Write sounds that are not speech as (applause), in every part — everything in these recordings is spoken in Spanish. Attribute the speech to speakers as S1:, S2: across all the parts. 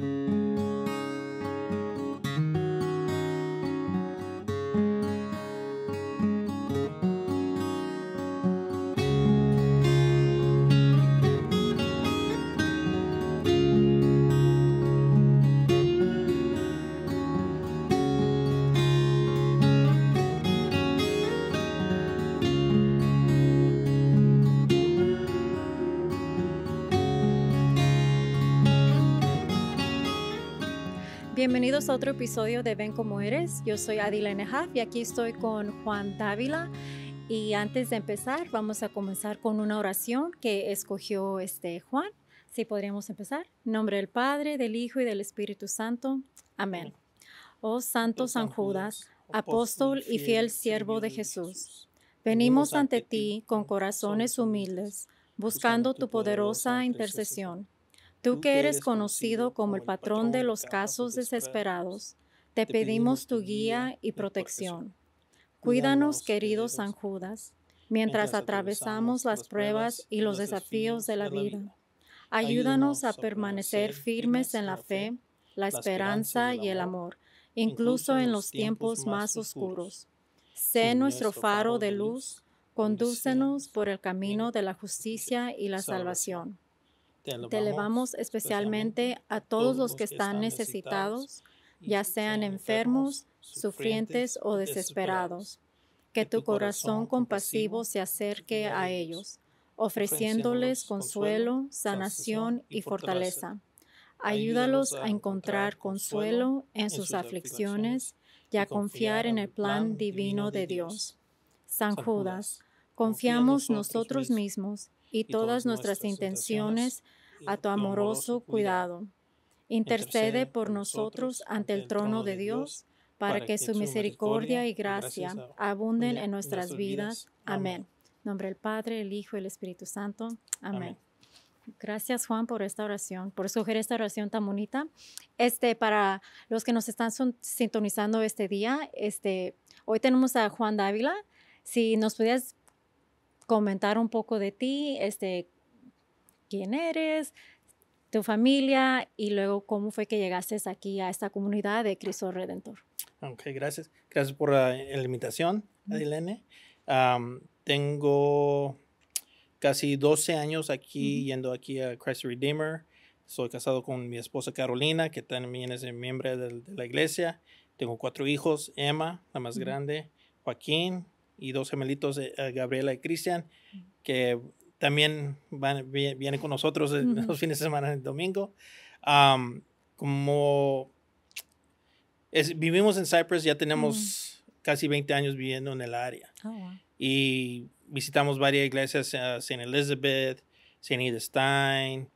S1: Thank you. Bienvenidos a otro episodio de Ven como eres. Yo soy Adila Nehaf y aquí estoy con Juan Dávila. Y antes de empezar, vamos a comenzar con una oración que escogió este Juan. Si podríamos empezar. nombre del Padre, del Hijo y del Espíritu Santo. Amén. Oh Santo San Judas, apóstol y fiel siervo de Jesús, venimos ante ti con corazones humildes, buscando tu poderosa intercesión Tú que eres conocido como el patrón de los casos desesperados, te pedimos tu guía y protección. Cuídanos, querido San Judas, mientras atravesamos las pruebas y los desafíos de la vida. Ayúdanos a permanecer firmes en la fe, la esperanza y el amor, incluso en los tiempos más oscuros. Sé nuestro faro de luz, condúcenos por el camino de la justicia y la salvación.
S2: Te elevamos, especialmente
S1: a todos los que están necesitados, ya sean enfermos, sufrientes o desesperados. Que tu corazón compasivo se acerque a ellos, ofreciéndoles consuelo, sanación y fortaleza.
S2: Ayúdalos a
S1: encontrar consuelo en sus aflicciones y a confiar en el plan divino de Dios. San Judas, confiamos nosotros mismos y todas nuestras intenciones a tu amoroso cuidado. Intercede por nosotros ante el trono de Dios para que su misericordia y gracia abunden en nuestras vidas. Amén. nombre del Padre, el Hijo y el Espíritu Santo. Amén. Gracias Juan por esta oración, por escoger esta oración tan bonita. Este para los que nos están sintonizando este día, este hoy tenemos a Juan Dávila. Si nos pudieras comentar un poco de ti, este, quién eres, tu familia y luego cómo fue que llegaste aquí a esta comunidad de Cristo Redentor.
S2: Ok, gracias. Gracias por la, invitación, Adilene. tengo casi 12 años aquí, yendo aquí a Christ Redeemer. Soy casado con mi esposa Carolina, que también es miembro de, la iglesia. Tengo cuatro hijos, Emma, la más grande, Joaquín, y dos gemelitos, eh, eh, Gabriela y Cristian, mm. que también van, vienen con nosotros eh, los fines de semana el domingo. como vivimos en Cyprus, ya mm. tenemos casi 20 años viviendo en el área. Oh, y visitamos varias iglesias, uh, St. Elizabeth, St. Edith Stein.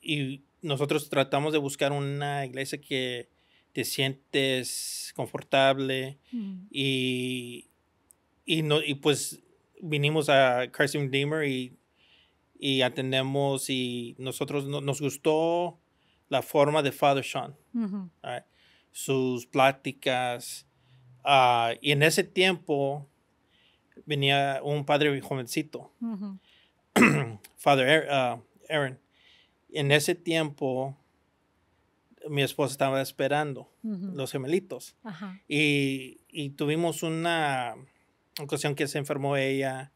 S2: y nosotros tratamos de buscar una iglesia que te sientes confortable mm. y y, y pues vinimos a Christ Redeemer y, atendemos y nosotros nos gustó la forma de Father Sean, sus pláticas. Ah, y en ese tiempo venía un padre jovencito, (clears throat) Father er, ah, Aaron. En ese tiempo mi esposa estaba esperando los gemelitos y tuvimos una ocasión que se enfermó ella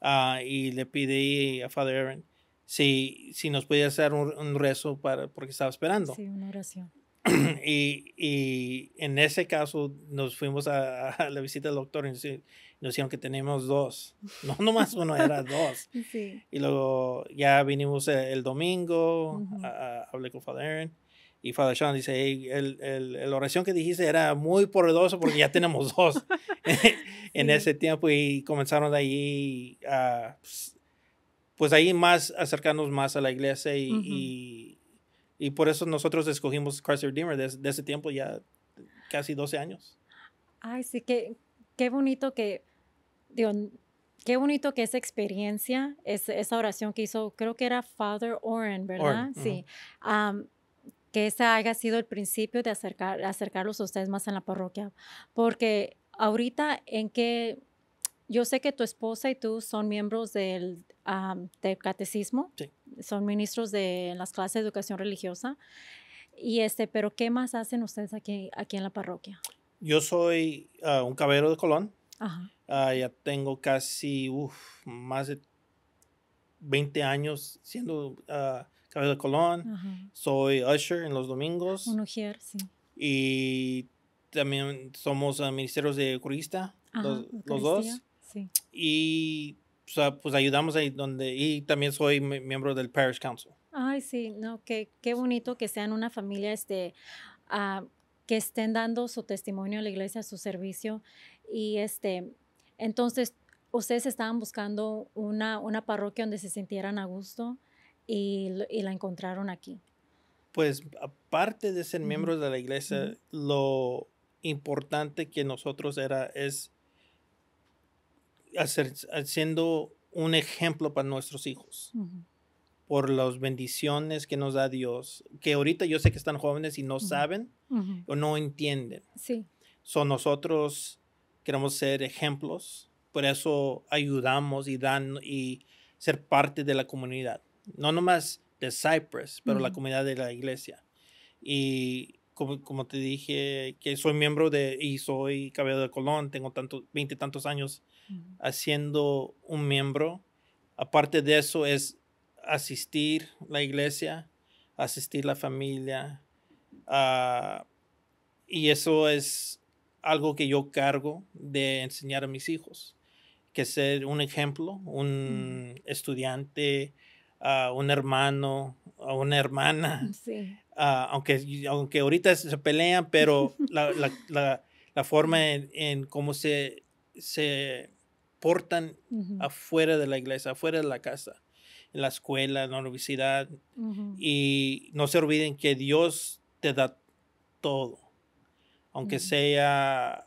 S2: ah, y le pide a Father Aaron si, si nos podía hacer un, un, rezo para, porque estaba esperando. Sí, una oración. (clears throat) y, en ese caso nos fuimos a, la visita del doctor y nos, dijeron que teníamos dos.
S1: No, nomás uno, era dos. (laughs)
S2: Y luego ya vinimos el, domingo, hablé con Father Aaron y Father Sean dice, hey, el, el, oración que dijiste era muy poderoso porque ya tenemos (laughs) dos (laughs) en ese tiempo y comenzaron de ahí a, pues, pues ahí más acercarnos más a la iglesia y, y, por eso nosotros escogimos Christ Redeemer desde de ese tiempo ya casi 12 años.
S1: Ay, sí, qué, qué bonito que, qué bonito que esa experiencia, esa oración que hizo, creo que era Father Oren, ¿verdad? sí que ese haya sido el principio de acercar, acercarlos a ustedes más en la parroquia. Porque ahorita en que yo sé que tu esposa y tú son miembros del, ah, catecismo, son ministros de las clases de educación religiosa, y este, pero ¿qué más hacen ustedes aquí, aquí en la parroquia?
S2: Yo soy ah, un caballero de Colón. Ah, ya tengo casi más de 20 años siendo Cabello Colón, soy usher en los domingos. Un ujier, sí. Y también somos ah, ministerios de curista, los, dos. Sí. Y o sea, pues ayudamos ahí donde, y también soy miembro del Parish Council.
S1: Ay, sí, no, qué, qué bonito que sean una familia este, ah, que estén dando su testimonio a la iglesia, su servicio. Y este, entonces, ustedes estaban buscando una, una parroquia donde se sintieran a gusto y, la encontraron aquí?
S2: Pues aparte de ser miembros de la iglesia, lo importante que nosotros era es hacer, un ejemplo para nuestros hijos. Por las bendiciones que nos da Dios, que ahorita yo sé que están jóvenes y no saben o no entienden. Sí. Son nosotros queremos ser ejemplos, por eso ayudamos y dan y ser parte de la comunidad no nomás de Cypress, pero la comunidad de la iglesia. Y como, como, te dije, que soy miembro de, y soy cabello de Colón, tengo tantos, y tantos años haciendo un miembro. Aparte de eso es asistir la iglesia, asistir la familia. Ah, y eso es algo que yo cargo de enseñar a mis hijos, que ser un ejemplo, un estudiante, a un hermano, a una hermana. (laughs) Ah, aunque, aunque ahorita se pelean, pero (laughs) la, forma en, cómo se, se portan afuera de la iglesia, afuera de la casa, en la escuela, en la universidad. Y no se olviden que Dios te da todo, aunque sea...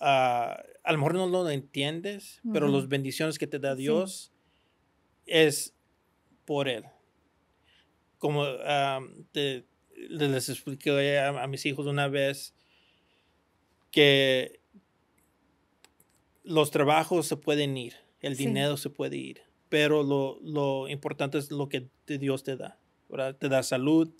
S2: Ah, a lo mejor no lo entiendes, pero las bendiciones que te da Dios es por él. Como les expliqué a, mis hijos una vez que los trabajos se pueden ir, el dinero se puede ir, pero lo, importante es lo que Dios te da. Te da salud,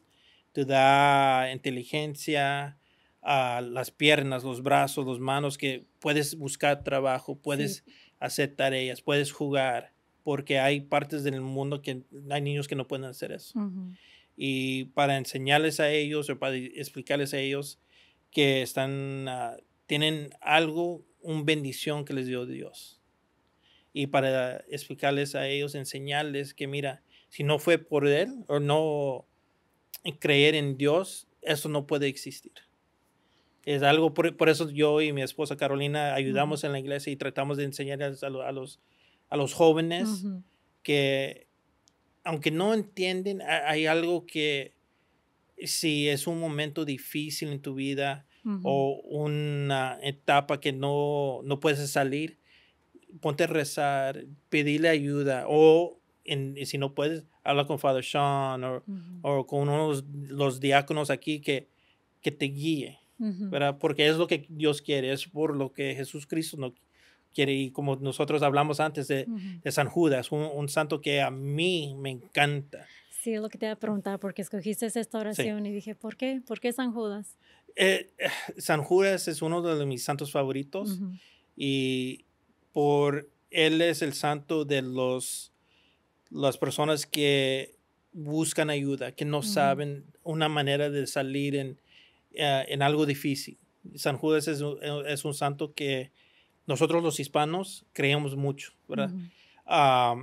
S2: te da inteligencia, a las piernas, los brazos, las manos, que puedes buscar trabajo, puedes hacer tareas, puedes jugar, porque hay partes del mundo que hay niños que no pueden hacer eso. Y para enseñarles a ellos o para explicarles a ellos que están, ah, tienen algo, un bendición que les dio Dios. Y para explicarles a ellos, enseñarles que mira, si no fue por Él o no creer en Dios, eso no puede existir. Es algo, por, eso yo y mi esposa Carolina ayudamos en la iglesia y tratamos de enseñarles a los a los jóvenes que, aunque no entienden, hay algo que si es un momento difícil en tu vida o una etapa que no, no puedes salir, ponte a rezar, pedirle ayuda o si no puedes, habla con Father Sean o, con uno de los diáconos aquí que, que te guíe, Porque es lo que Dios quiere, es por lo que Jesucristo quiere ir, como nosotros hablamos antes de, San Judas, un, un, santo que a mí me encanta.
S1: Sí, lo que te iba a preguntar, porque escogiste esta oración y dije, ¿por qué? ¿Por qué San Judas?
S2: Eh, (sighs) San Judas es uno de mis santos favoritos y por él es el santo de los, las personas que buscan ayuda, que no saben una manera de salir en, eh, en algo difícil. San Judas es, es un santo que nosotros los hispanos creemos mucho, ¿verdad? Ah,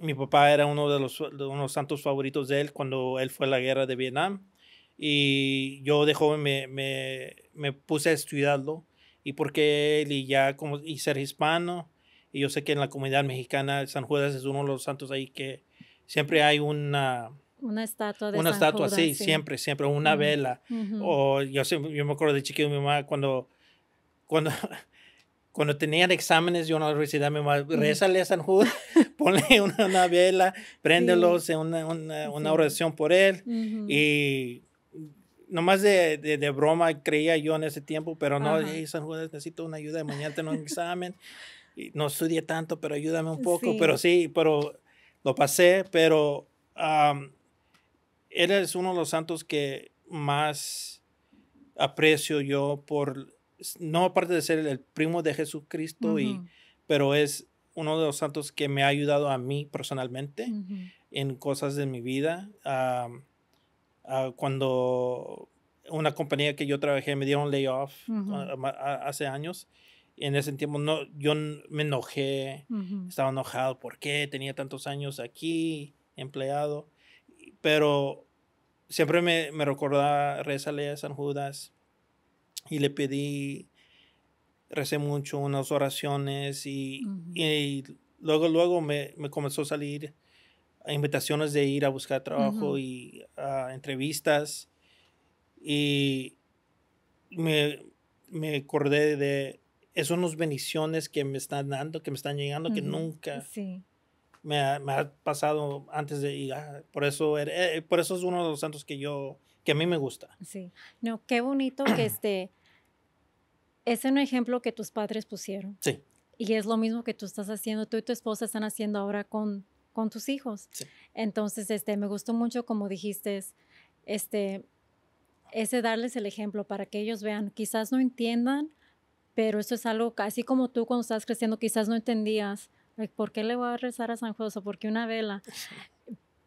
S2: mi papá era uno de los, unos santos favoritos de él cuando él fue a la guerra de Vietnam y yo de joven me, me, puse a estudiarlo y porque él y ya como y ser hispano y yo sé que en la comunidad mexicana San Judas es uno de los santos ahí que siempre hay una
S1: una estatua de una estatua sí. siempre siempre una vela
S2: o yo, yo me acuerdo de chiquillo mi mamá cuando cuando (laughs) cuando tenían exámenes, yo no la universidad me rezale a San Judas, (laughs) ponle una, vela, préndelos una, oración por él. Y nomás de, broma creía yo en ese tiempo, pero no, San Judas, necesito una ayuda, mañana tengo un examen. Y no estudié tanto, pero ayúdame un poco. Pero sí, pero lo pasé, pero él es uno de los santos que más aprecio yo por no aparte de ser el primo de Jesucristo, y, pero es uno de los santos que me ha ayudado a mí personalmente en cosas de mi vida. cuando una compañía que yo trabajé me dieron layoff hace años, en ese tiempo no, yo me enojé, estaba enojado, ¿por qué tenía tantos años aquí, empleado? Pero siempre me, me recordaba, rezale a San Judas, y le pedí, recé mucho unas oraciones y, luego, luego me, comenzó a salir invitaciones de ir a buscar trabajo y a entrevistas y me, acordé de esas unas bendiciones que me están dando, que me están llegando, que nunca me, ha pasado antes de ir. por, eso, er, eh, por eso es uno de los santos que yo, que a mí me gusta.
S1: Sí, no, qué bonito que este ese es un ejemplo que tus padres pusieron. Sí. Y es lo mismo que tú estás haciendo, tú y tu esposa están haciendo ahora con, con tus hijos. Entonces, este, me gustó mucho como dijiste, este, ese darles el ejemplo para que ellos vean, quizás no entiendan, pero eso es algo, así como tú cuando estás creciendo, quizás no entendías, ¿por qué le voy a rezar a San José? ¿Por qué una vela? (laughs)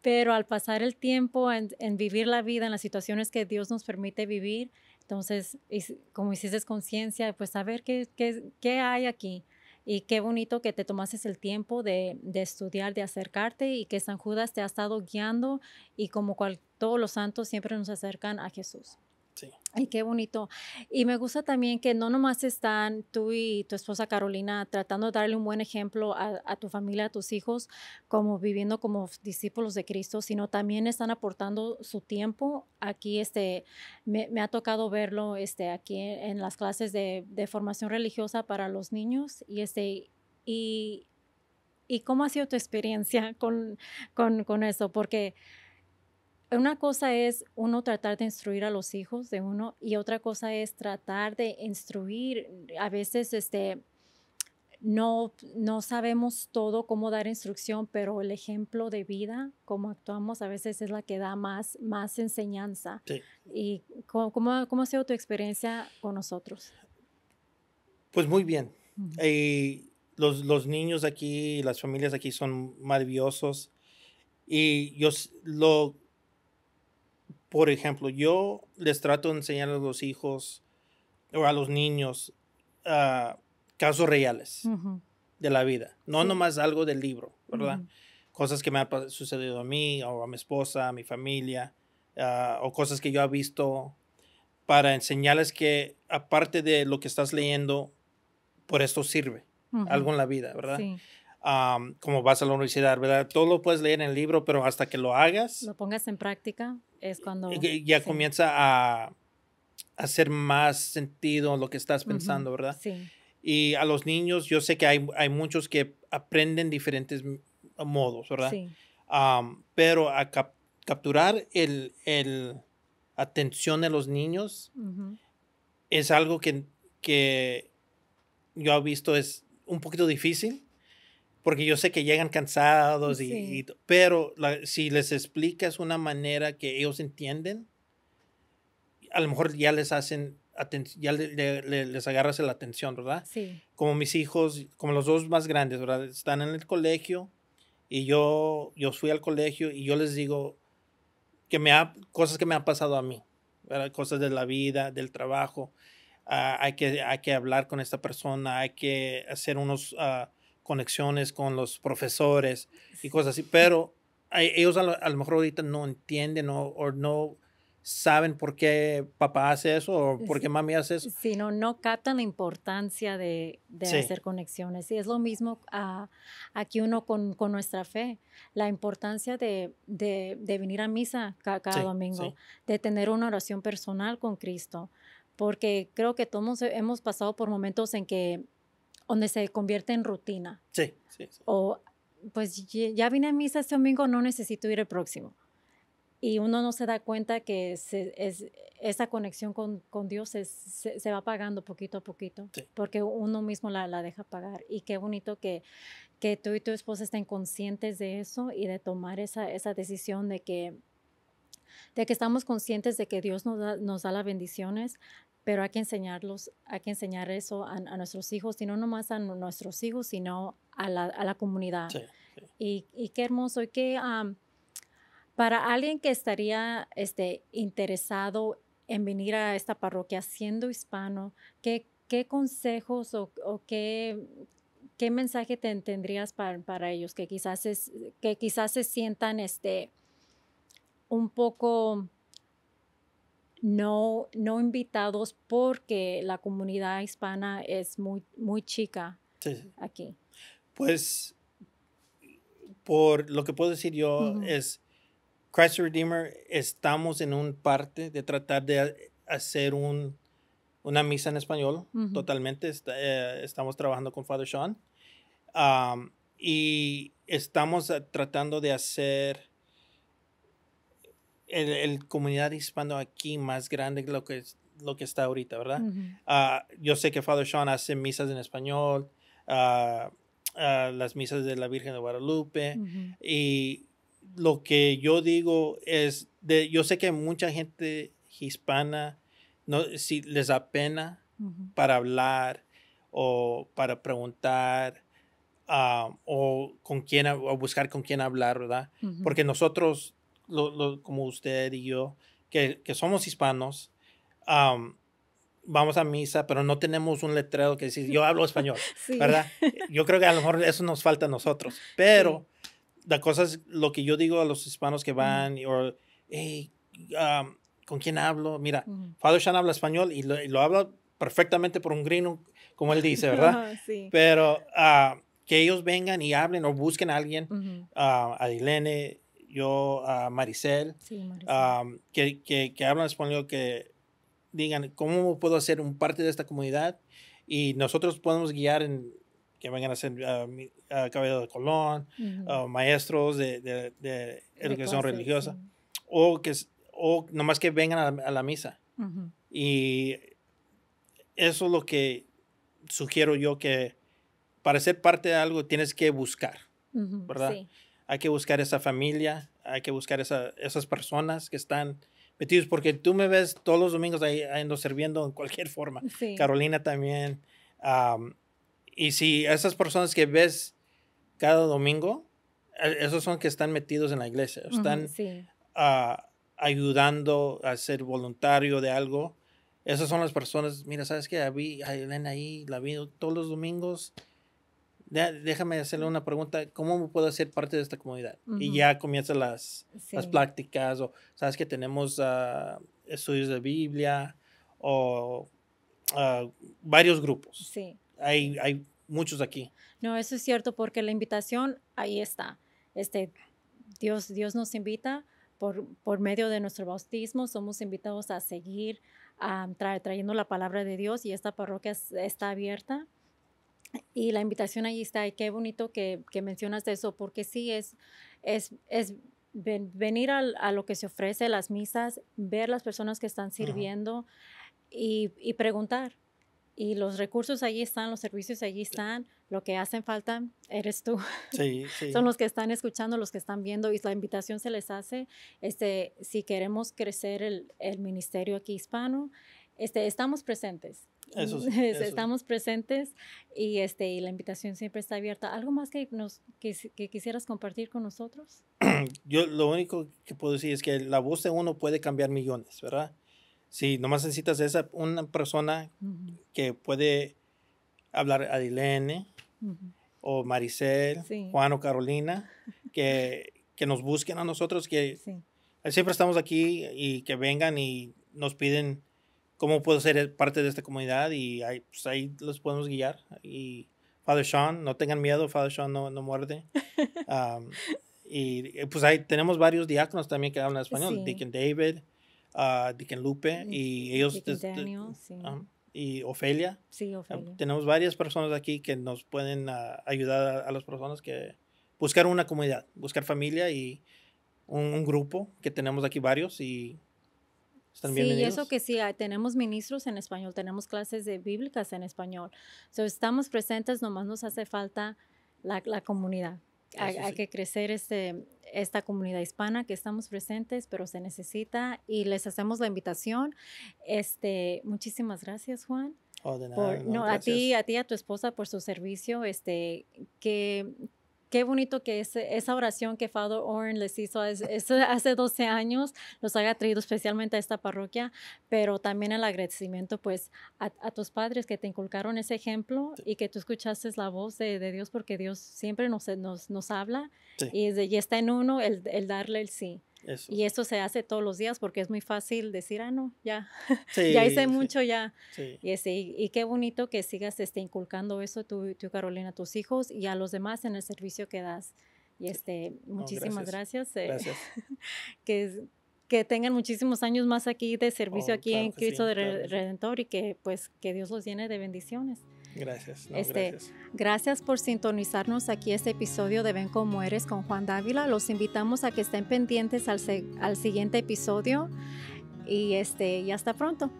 S1: Pero al pasar el tiempo, en vivir la vida, en las situaciones que Dios nos permite vivir, entonces, como hiciste conciencia, pues saber qué, qué, qué, hay aquí. Y qué bonito que te tomases el tiempo de, de, estudiar, de acercarte y que San Judas te ha estado guiando y como cual, todos los santos siempre nos acercan a Jesús. Sí. qué bonito. Y me gusta también que no nomás están tú y tu esposa Carolina tratando de darle un buen ejemplo a, tu familia, a tus hijos, como viviendo como discípulos de Cristo, sino también están aportando su tiempo. Aquí este, me, me ha tocado verlo este, aquí en, las clases de, de, formación religiosa para los niños y, este, y, y cómo ha sido tu experiencia con, con, con eso, porque una cosa es uno tratar de instruir a los hijos de uno y otra cosa es tratar de instruir. A veces este, no, no sabemos todo cómo dar instrucción, pero el ejemplo de vida, cómo actuamos, a veces es la que da más, más enseñanza. ¿Y cómo, ha sido tu experiencia con nosotros?
S2: Pues muy bien. Eh, los, los niños aquí, las familias aquí son maravillosos. Y yo lo por ejemplo, yo les trato de enseñar a los hijos o a los niños ah, casos reales de la vida, no nomás algo del libro, ¿verdad? Cosas que me han sucedido a mí o a mi esposa, a mi familia, ah, o cosas que yo he visto para enseñarles que aparte de lo que estás leyendo, por esto sirve algo en la vida, ¿verdad? Sí como vas a la universidad, ¿verdad? Todo lo puedes leer en el libro, pero hasta que lo hagas.
S1: Lo pongas en práctica, es cuando. Ya
S2: comienza a hacer más sentido lo que estás pensando, ¿verdad? Sí. Y a los niños, yo sé que hay, muchos que aprenden diferentes modos, ¿verdad? Sí. pero a capturar el, el, atención de los niños es algo que, que yo he visto es un poquito difícil porque yo sé que llegan cansados, y, pero si les explicas una manera que ellos entienden, a lo mejor ya les hacen, ya les agarras la atención, ¿verdad? Sí. Como mis hijos, como los dos más grandes, ¿verdad? Están en el colegio y yo, yo fui al colegio y yo les digo que me ha, cosas que me han pasado a mí, cosas de la vida, del trabajo. Ah, hay, que, hay que hablar con esta persona, hay que hacer unos... Ah, conexiones con los profesores y cosas así, pero ellos a lo, mejor ahorita no entienden o, no saben por qué papá hace eso o por qué mami hace eso.
S1: Sino no, captan la importancia de, hacer conexiones. Y es lo mismo ah, aquí uno con, nuestra fe, la importancia de, venir a misa cada, domingo, de tener una oración personal con Cristo, porque creo que todos hemos pasado por momentos en que donde se convierte en rutina. Sí, sí. O pues ya vine a misa este domingo, no necesito ir el próximo. Y uno no se da cuenta que es, esa conexión con, con Dios se, se, va pagando poquito a poquito, porque uno mismo la, la, deja pagar. Y qué bonito que, que tú y tu esposa estén conscientes de eso y de tomar esa, esa decisión de que de que estamos conscientes de que Dios nos nos da las bendiciones, pero hay que enseñarlos, hay que enseñar eso a, nuestros hijos, y no nomás a nuestros hijos, sino a la, comunidad. Y, qué hermoso, y que para alguien que estaría este, interesado en venir a esta parroquia siendo hispano, ¿qué, qué consejos o, qué, qué, mensaje te, tendrías para, ellos que quizás, que quizás se sientan este, un poco no, no invitados porque la comunidad hispana es muy, muy chica aquí.
S2: Pues, por lo que puedo decir yo es, Christ Redeemer, estamos en un parte de tratar de hacer una misa en español, totalmente. Eh, estamos trabajando con Father Sean. y estamos tratando de hacer el, comunidad hispano aquí más grande que lo que, lo que está ahorita, ¿verdad? Ah, yo sé que Father Sean hace misas en español, ah, ah, las misas de la Virgen de Guadalupe, y lo que yo digo es, de, yo sé que mucha gente hispana, no, si les da pena para hablar o para preguntar, o con quién buscar con quién hablar, ¿verdad? Porque nosotros lo, como usted y yo, que, que somos hispanos, vamos a misa, pero no tenemos un letrero que dice, yo hablo español, (laughs) ¿verdad? Yo creo que a lo mejor eso nos falta a nosotros, pero la cosa es lo que yo digo a los hispanos que van, o, hey, ¿con quién hablo? Mira, Father Sean habla español y lo, habla perfectamente por un grino, como él dice, ¿verdad? (laughs) Pero ah, que ellos vengan y hablen o busquen a alguien, ah, a Dilene, yo a Maricel, que, que, que, hablan español, que digan cómo puedo ser un parte de esta comunidad y nosotros podemos guiar en que vengan a ser uh, de Colón, maestros de, de, educación religiosa, o que o nomás que vengan a la, misa. Y eso es lo que sugiero yo que para ser parte de algo tienes que buscar,
S1: ¿verdad? Sí
S2: hay que buscar esa familia, hay que buscar esas personas que están metidos, porque tú me ves todos los domingos ahí, ando sirviendo en cualquier forma. Carolina también. y si esas personas que ves cada domingo, e, esos son que están metidos en la iglesia, están ah, ayudando a ser voluntario de algo. Esas son las personas, mira, ¿sabes qué? Vi a Elena ahí, la vi todos los domingos déjame hacerle una pregunta, ¿cómo puedo ser parte de esta comunidad? Y ya comienzan las, prácticas, o sabes que tenemos ah, estudios de Biblia, o ah, varios grupos. Sí. Hay, hay muchos aquí.
S1: No, eso es cierto, porque la invitación ahí está. Este, Dios, Dios nos invita por, por medio de nuestro bautismo, somos invitados a seguir um, trayendo la palabra de Dios y esta parroquia está abierta y la invitación allí está. Y qué bonito que, que mencionas eso, porque sí es, es, es venir a, a, lo que se ofrece, las misas, ver las personas que están sirviendo y, y, preguntar. Y los recursos allí están, los servicios allí están, lo que hacen falta eres tú.
S2: Sí, (laughs) sí. Son los que
S1: están escuchando, los que están viendo y la invitación se les hace. Este, si queremos crecer el, el ministerio aquí hispano, este, estamos presentes (laughs) Estamos presentes y, este, y la invitación siempre está abierta. ¿Algo más que, nos, quisieras compartir con nosotros?
S2: (clears throat) Yo lo único que puedo decir es que la voz de uno puede cambiar millones, ¿verdad? Si nomás necesitas esa, una persona que puede hablar a Dilene o Maricel, Juan o Carolina, que, que, nos busquen a nosotros, que siempre estamos aquí y que vengan y nos piden cómo puedo ser eh, parte de esta comunidad y pues, ahí, los podemos guiar. Y Father Sean, no tengan miedo, Father Sean no, no muerde. (laughs) y eh, pues ahí tenemos varios diáconos también que hablan español, Deacon David, uh, Deacon Lupe y ellos... Deacon Daniel, ah, sí. y Ofelia. Sí, Ofelia. tenemos varias personas aquí que nos pueden ah, ayudar a, las personas que buscar una comunidad, buscar familia y un, un grupo que tenemos aquí varios y sí, eso que
S1: sí, ah, tenemos ministros en español, tenemos clases de bíblicas en español. So, estamos presentes, nomás nos hace falta la, la comunidad. Hay, que crecer este, esta comunidad hispana que estamos presentes, pero se necesita y les hacemos la invitación. Este, muchísimas gracias, Juan. Oh, no, a ti, a ti, a tu esposa por su servicio. Este, que qué bonito que esa oración que Father Oren les hizo hace, hace 12 años los haya traído especialmente a esta parroquia, pero también el agradecimiento pues a, tus padres que te inculcaron ese ejemplo y que tú escuchaste la voz de, Dios porque Dios siempre nos, nos, nos habla y, está en uno el darle el sí. Y eso se hace todos los días porque es muy fácil decir, ah, no, ya,
S2: (laughs) ya hice
S1: mucho, ya. Y, qué bonito que sigas este, inculcando eso tú, Carolina, a tus hijos y a los demás en el servicio que das. Y este, muchísimas gracias. Gracias. Eh, (laughs) que, tengan muchísimos años más aquí de servicio oh, aquí en Cristo del Redentor y que pues que Dios los llene de bendiciones.
S2: Gracias. este,
S1: gracias. por sintonizarnos aquí este episodio de Ven como eres con Juan Dávila. Los invitamos a que estén pendientes al, al siguiente episodio y este, y hasta pronto.